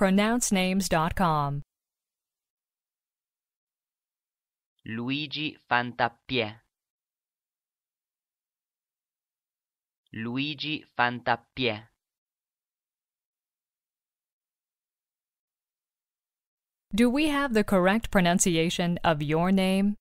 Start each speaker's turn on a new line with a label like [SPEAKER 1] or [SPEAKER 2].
[SPEAKER 1] pronouncenames.com.
[SPEAKER 2] Luigi Fantapie. Luigi Fantapie.
[SPEAKER 1] Do we have the correct pronunciation of your name?